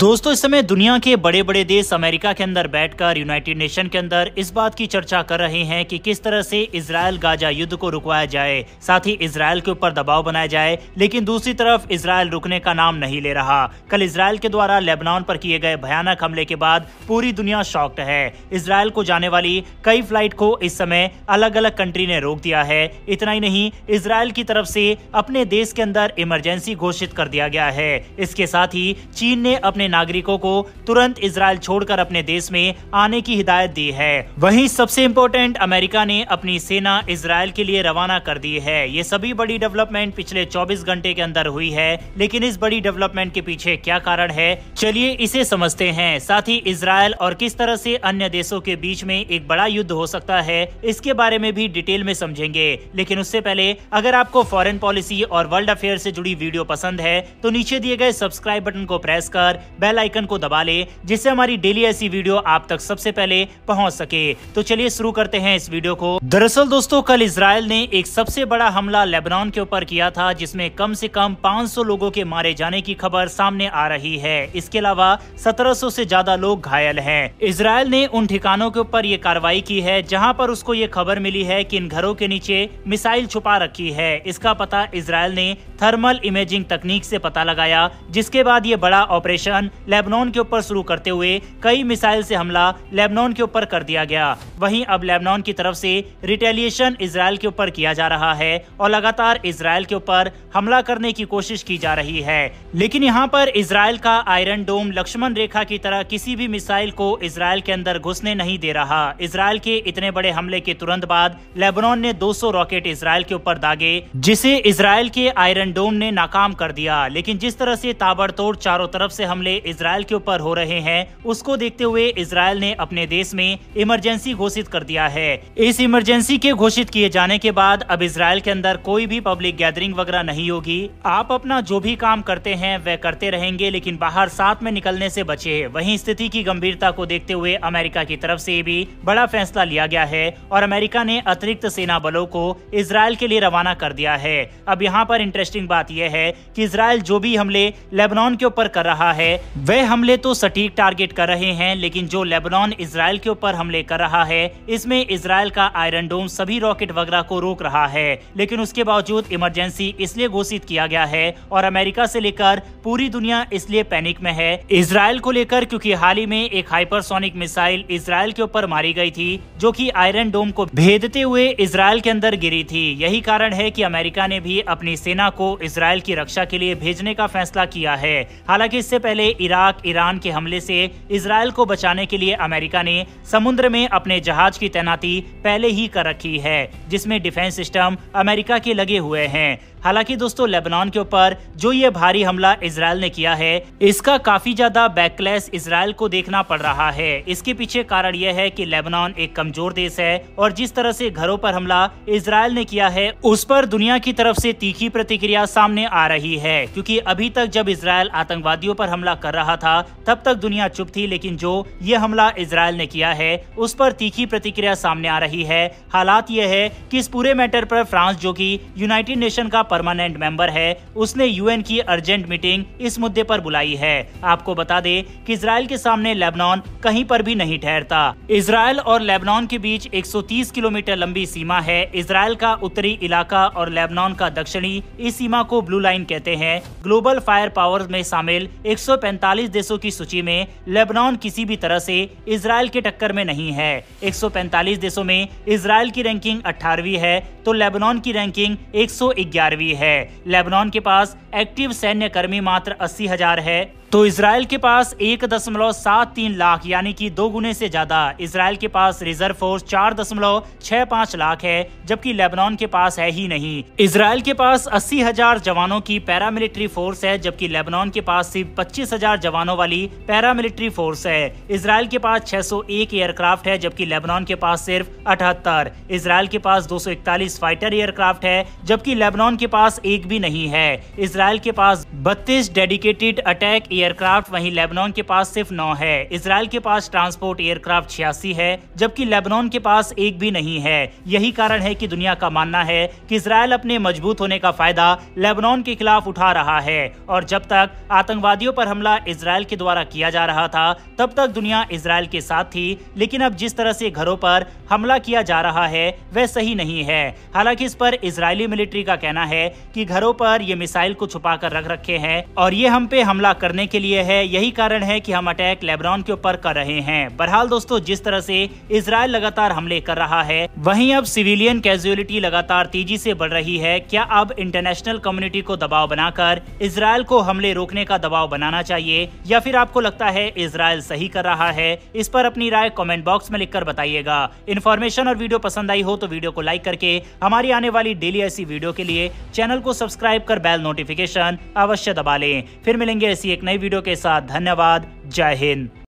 दोस्तों इस समय दुनिया के बड़े बड़े देश अमेरिका के अंदर बैठकर यूनाइटेड नेशन के अंदर इस बात की चर्चा कर रहे हैं कि किस तरह से इसराइल गाजा युद्ध को रुकवाया जाए साथ ही इसराइल के ऊपर दबाव बनाया जाए लेकिन दूसरी तरफ इसराइल रुकने का नाम नहीं ले रहा कल इसराइल के द्वारा लेबनान पर किए गए भयानक हमले के बाद पूरी दुनिया शॉक्ड है इसराइल को जाने वाली कई फ्लाइट को इस समय अलग अलग कंट्री ने रोक दिया है इतना ही नहीं इसराइल की तरफ से अपने देश के अंदर इमरजेंसी घोषित कर दिया गया है इसके साथ ही चीन ने अपने अपने नागरिकों को तुरंत इसराइल छोड़कर अपने देश में आने की हिदायत दी है वहीं सबसे इम्पोर्टेंट अमेरिका ने अपनी सेना इसराइल के लिए रवाना कर दी है ये सभी बड़ी डेवलपमेंट पिछले 24 घंटे के अंदर हुई है लेकिन इस बड़ी डेवलपमेंट के पीछे क्या कारण है चलिए इसे समझते हैं साथ ही इसराइल और किस तरह ऐसी अन्य देशों के बीच में एक बड़ा युद्ध हो सकता है इसके बारे में भी डिटेल में समझेंगे लेकिन उससे पहले अगर आपको फॉरेन पॉलिसी और वर्ल्ड अफेयर से जुड़ी वीडियो पसंद है तो नीचे दिए गए सब्सक्राइब बटन को प्रेस कर बेल आइकन को दबा ले जिससे हमारी डेली ऐसी वीडियो आप तक सबसे पहले पहुंच सके तो चलिए शुरू करते हैं इस वीडियो को दरअसल दोस्तों कल इसराइल ने एक सबसे बड़ा हमला लेबनान के ऊपर किया था जिसमे कम ऐसी कम पाँच लोगों के मारे जाने की खबर सामने आ रही है इसके अलावा सत्रह सौ ज्यादा लोग घायल है इसराइल ने उन ठिकानों के ऊपर ये कार्रवाई की है जहाँ पर उसको ये खबर मिली है कि इन घरों के नीचे मिसाइल छुपा रखी है इसका पता इसराइल ने थर्मल इमेजिंग तकनीक से पता लगाया जिसके बाद ये बड़ा ऑपरेशन अभियान लेबनान के ऊपर शुरू करते हुए कई मिसाइल से हमला लेबनान के ऊपर कर दिया गया वहीं अब लेबनान की तरफ से रिटेलिएशन इसराइल के ऊपर किया जा रहा है और लगातार इसराइल के ऊपर हमला करने की कोशिश की जा रही है लेकिन यहाँ पर इसराइल का आयरन डोम लक्ष्मण रेखा की तरह किसी भी मिसाइल को इसराइल के अंदर घुसने नहीं दे रहा इसराइल के इतने बड़े हमले के तुरंत बाद लेबनान ने दो रॉकेट इसराइल के ऊपर दागे जिसे इसराइल के आयरन डोम ने नाकाम कर दिया लेकिन जिस तरह से ताबड़तोड़ चारों तरफ से हमले इसराइल के ऊपर हो रहे हैं उसको देखते हुए इसराइल ने अपने देश में इमरजेंसी घोषित कर दिया है इस इमरजेंसी के घोषित किए जाने के बाद अब इसराइल के अंदर कोई भी पब्लिक गैदरिंग वगैरह नहीं होगी आप अपना जो भी काम करते हैं वह करते रहेंगे लेकिन बाहर साथ में निकलने ऐसी बचे वही स्थिति की गंभीरता को देखते हुए अमेरिका की तरफ ऐसी भी बड़ा फैसला लिया गया है और अमेरिका ने अतिरिक्त सेना बलों को इसराइल के लिए रवाना कर दिया है अब यहाँ पर इंटरेस्टिंग बात यह है कि इसराइल जो भी हमले लेबनान के ऊपर कर रहा है वे हमले तो सटीक टारगेट कर रहे हैं लेकिन जो लेबनान इसराइल के ऊपर हमले कर रहा है इसमें इसराइल का आयरन डोम सभी रॉकेट वगैरह को रोक रहा है लेकिन उसके बावजूद इमरजेंसी इसलिए घोषित किया गया है और अमेरिका से लेकर पूरी दुनिया इसलिए पैनिक में है इसराइल को लेकर क्योंकि हाल ही में एक हाइपरसोनिक मिसाइल इसराइल के ऊपर मारी गई थी जो की आयरन डोम को भेदते हुए इसराइल के अंदर गिरी थी यही कारण है की अमेरिका ने भी अपनी सेना को इसराइल की रक्षा के लिए भेजने का फैसला किया है हालांकि इससे पहले इराक ईरान के हमले से इसराइल को बचाने के लिए अमेरिका ने समुद्र में अपने जहाज की तैनाती पहले ही कर रखी है जिसमें डिफेंस सिस्टम अमेरिका के लगे हुए हैं हालांकि दोस्तों लेबनान के ऊपर जो ये भारी हमला इसराइल ने किया है इसका काफी ज्यादा बैकलैश इसराइल को देखना पड़ रहा है इसके पीछे कारण यह है कि लेबनान एक कमजोर देश है और जिस तरह से घरों पर हमला इसराइल ने किया है उस पर दुनिया की तरफ से तीखी प्रतिक्रिया सामने आ रही है क्योंकि अभी तक जब इसराइल आतंकवादियों पर हमला कर रहा था तब तक दुनिया चुप थी लेकिन जो ये हमला इसराइल ने किया है उस पर तीखी प्रतिक्रिया सामने आ रही है हालात यह है कि इस पूरे मैटर पर फ्रांस जो कि यूनाइटेड नेशन का परमानेंट मेंबर है उसने यूएन की अर्जेंट मीटिंग इस मुद्दे पर बुलाई है आपको बता दे कि इसराइल के सामने लेबनान कहीं पर भी नहीं ठहरता इसराइल और लेबनान के बीच 130 किलोमीटर लंबी सीमा है इसराइल का उत्तरी इलाका और लेबनान का दक्षिणी इस सीमा को ब्लू लाइन कहते हैं ग्लोबल फायर पावर में शामिल एक देशों की सूची में लेबनान किसी भी तरह ऐसी इसराइल के टक्कर में नहीं है एक देशों में इसराइल की रैंकिंग अठारहवीं है तो लेबनान की रैंकिंग एक हुई है लेबनान के पास एक्टिव सैन्य कर्मी मात्र अस्सी हजार है तो इसराइल के पास एक दशमलव सात तीन लाख यानी कि दो गुने से ज़्यादा इसराइल के पास रिजर्व फोर्स चार दशमलव छह पाँच लाख है जबकि लेबनान के पास है ही नहीं इसराइल के पास अस्सी हजार जवानों की पैरामिलिट्री फोर्स है जबकि लेबनान के पास सिर्फ पच्चीस हजार जवानों वाली पैरामिलिट्री फोर्स है इसराइल के पास छह एयरक्राफ्ट है जबकि लेबनान के पास सिर्फ अठहत्तर इसराइल के पास दो फाइटर एयरक्राफ्ट है जबकि लेबनान के पास एक भी नहीं है इसराइल के पास बत्तीस डेडिकेटेड अटैक एयरक्राफ्ट वहीं लेबनान के पास सिर्फ नौ है इसराइल के पास ट्रांसपोर्ट एयरक्राफ्ट छियासी है जबकि लेबनान के पास एक भी नहीं है यही कारण है कि दुनिया का मानना है कि इसराइल अपने मजबूत होने का फायदा लेबनान के खिलाफ उठा रहा है और जब तक आतंकवादियों पर हमला इसराइल के द्वारा किया जा रहा था तब तक दुनिया इसराइल के साथ थी लेकिन अब जिस तरह से घरों पर हमला किया जा रहा है वह सही नहीं है हालांकि इस पर इसराइली मिलिट्री का कहना है कि घरों पर ये मिसाइल को छुपा कर रख रखे हैं और ये हम पे हमला करने करने के लिए है यही कारण है कि हम अटैक लेबनान के ऊपर कर रहे हैं बहरहाल दोस्तों जिस तरह से इसराइल लगातार हमले कर रहा है वहीं अब सिविलियन कैजुअलिटी लगातार तेजी से बढ़ रही है क्या अब इंटरनेशनल कम्युनिटी को दबाव बनाकर इसराइल को हमले रोकने का दबाव बनाना चाहिए या फिर आपको लगता है इसराइल सही कर रहा है इस पर अपनी राय कॉमेंट बॉक्स में लिख बताइएगा इन्फॉर्मेशन और वीडियो पसंद आई हो तो वीडियो को लाइक करके हमारी आने वाली डेली ऐसी वीडियो के लिए चैनल को सब्सक्राइब कर बेल नोटिफिकेशन अवश्य दबा लें फिर मिलेंगे ऐसी एक नई नई वीडियो के साथ धन्यवाद जय हिंद